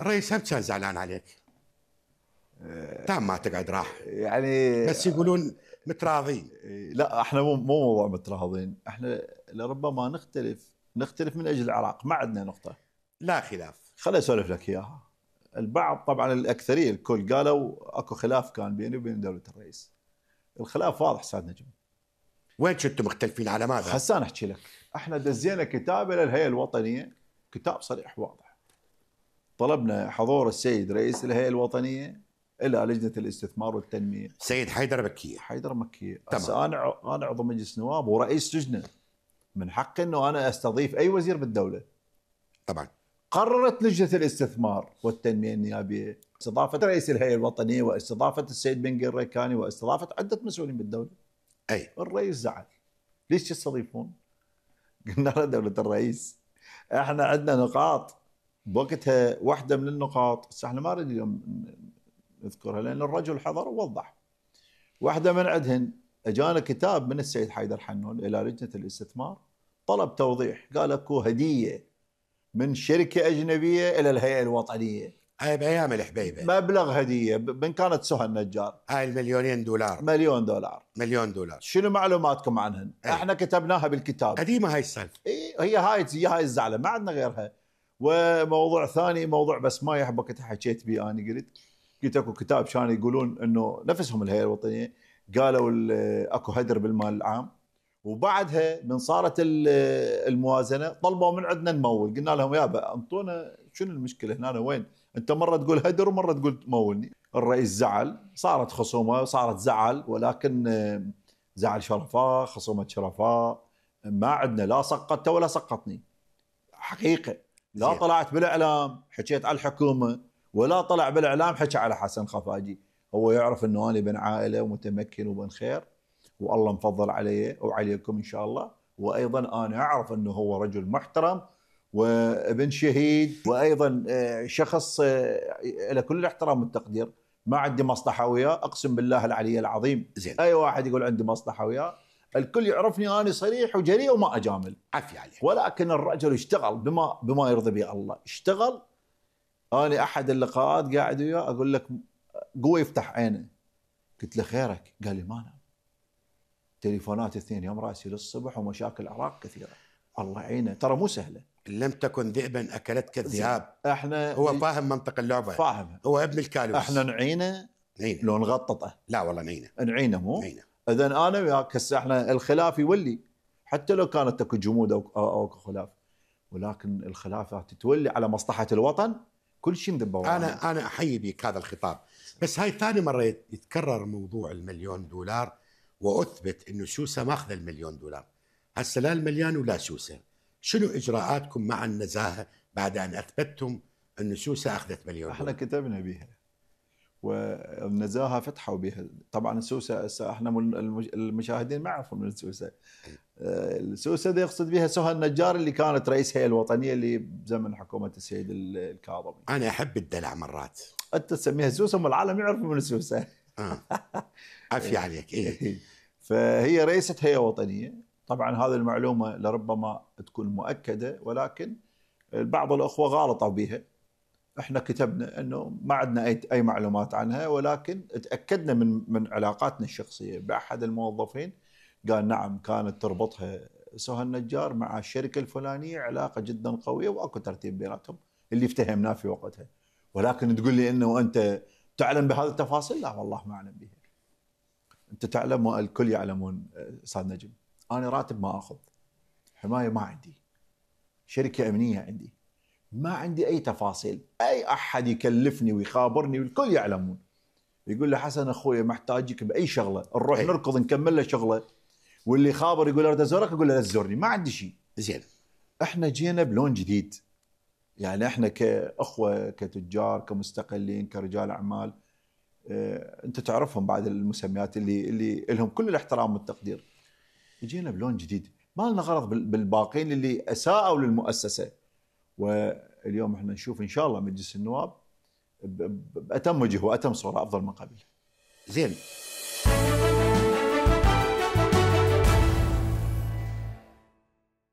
الرئيس هب كان زعلان عليك آه، تام ما تقعد راح يعني بس يقولون متراضين إيه، لا احنا مو مو موضوع متراضين احنا لربما نختلف نختلف من اجل العراق ما عندنا نقطه لا خلاف خليني اسولف لك اياها البعض طبعا الاكثريه الكل قالوا اكو خلاف كان بيني وبين دوله الرئيس الخلاف واضح سعد نجم وين كنتم مختلفين على ماذا؟ هسه احكي لك احنا دزينا كتاب الى الهيئه الوطنيه كتاب صريح واضح طلبنا حضور السيد رئيس الهيئه الوطنيه الى لجنه الاستثمار والتنميه سيد حيدر مكيه حيدر مكيه تمام. انا انا عضو مجلس نواب ورئيس لجنه من حقي انه انا استضيف اي وزير بالدوله طبعا قررت لجنه الاستثمار والتنميه النيابيه استضافه رئيس الهيئه الوطنيه واستضافه السيد بن قريكاني واستضافه عده مسؤولين بالدوله اي الرئيس زعل ليش تستضيفون؟ قلنا له دوله الرئيس احنا عندنا نقاط بوقتها واحده من النقاط بس احنا ما نريد اليوم نذكرها لان الرجل حضر ووضح واحده من عندهن اجانا كتاب من السيد حيدر حنون الى لجنه الاستثمار طلب توضيح قال اكو هديه من شركه اجنبيه الى الهيئه الوطنيه هاي بايام الحبيبه مبلغ هديه من كانت سهى النجار هاي المليونين دولار مليون دولار مليون دولار شنو معلوماتكم عنهن؟ أي. احنا كتبناها بالكتاب قديمه هاي السالفه اي هي هاي هي هاي الزعله ما عندنا غيرها وموضوع ثاني موضوع بس ما يحبك انت حكيت بيه انا قلت قلت اكو كتاب كانوا يقولون انه نفسهم الهيئه الوطنيه قالوا اكو هدر بالمال العام وبعدها من صارت الموازنه طلبوا من عندنا نمول قلنا لهم يابا انطونا شنو المشكله هنا وين انت مره تقول هدر ومره تقول مولني الرئيس زعل صارت خصومه صارت زعل ولكن زعل شرفاء خصومه شرفاء ما عندنا لا سقطت ولا سقطني حقيقه لا زي. طلعت بالاعلام حكيت على الحكومه ولا طلع بالاعلام حكى على حسن خفاجي هو يعرف انه انا بن عائله ومتمكن وبن خير والله مفضل علي وعليكم ان شاء الله وايضا انا اعرف انه هو رجل محترم وابن شهيد وايضا آه، شخص له آه، كل الاحترام والتقدير ما عندي مصلحه وياه اقسم بالله العلي العظيم زين. اي واحد يقول عندي مصلحه وياه الكل يعرفني أنا صريح وجريء وما أجامل عافية عليك ولكن الرجل اشتغل بما بما يرضي به الله اشتغل أنا أحد اللقاءات قاعد وياه أقول لك قوي يفتح عينه قلت له خيرك قال لي ما أنا تليفونات اثنين يوم راسي للصبح ومشاكل عراق كثيره الله يعينه ترى مو سهله لم تكن ذئبا اكلتك الذئاب احنا هو فاهم منطق اللعبه فاهم هو ابن الكالوس احنا نعينه نعينه لو نغططه لا والله نعينه نعينه مو نعينه اذا انا وياك هسه احنا الخلاف يولي حتى لو كانت اكو جمود او او اكو خلاف ولكن الخلافات تولي على مصلحه الوطن كل شيء مذبه انا انا احيي بك هذا الخطاب بس هاي ثاني مره يتكرر موضوع المليون دولار واثبت انه سوسه ماخذه المليون دولار هسه لا المليان ولا سوسه شنو اجراءاتكم مع النزاهه بعد ان اثبتتم انه سوسه اخذت مليون احنا دولار. كتبنا بها والنزاهه فتحوا بها طبعا السوسه احنا المشاهدين ما يعرفون من السوسه آه، السوسه دي يقصد بها سهى النجار اللي كانت رئيس هيئه الوطنيه اللي بزمن حكومه السيد الكاظمي انا احب الدلع مرات انت تسميها سوسه ام العالم يعرف من السوسه آه. عفي عليك إيه. فهي رئيسه هيئه وطنيه طبعا هذه المعلومه لربما تكون مؤكده ولكن بعض الاخوه غالطوا بها احنا كتبنا انه ما عندنا اي اي معلومات عنها ولكن تاكدنا من من علاقاتنا الشخصيه باحد الموظفين قال نعم كانت تربطها سهى النجار مع الشركه الفلانيه علاقه جدا قويه واكو ترتيب بيناتهم اللي افتهمناه في وقتها ولكن تقول لي انه انت تعلم بهذه التفاصيل لا والله ما اعلم بها انت تعلم والكل يعلمون استاذ نجم انا راتب ما اخذ حمايه ما عندي شركه امنيه عندي ما عندي أي تفاصيل أي أحد يكلفني ويخابرني والكل يعلمون يقول له حسن أخوي محتاجك بأي شغلة نروح إيه. نركض نكمل له شغله واللي خابر يقول اريد ازورك اقول له لا تزورني ما عندي شيء زين احنا جينا بلون جديد يعني احنا كاخوه كتجار كمستقلين كرجال اعمال اه انت تعرفهم بعد المسميات اللي اللي لهم كل الاحترام والتقدير جينا بلون جديد ما لنا غرض بالباقين اللي اساءوا للمؤسسه واليوم احنا نشوف ان شاء الله مجلس النواب باتم وجه واتم صوره افضل من قبل. زين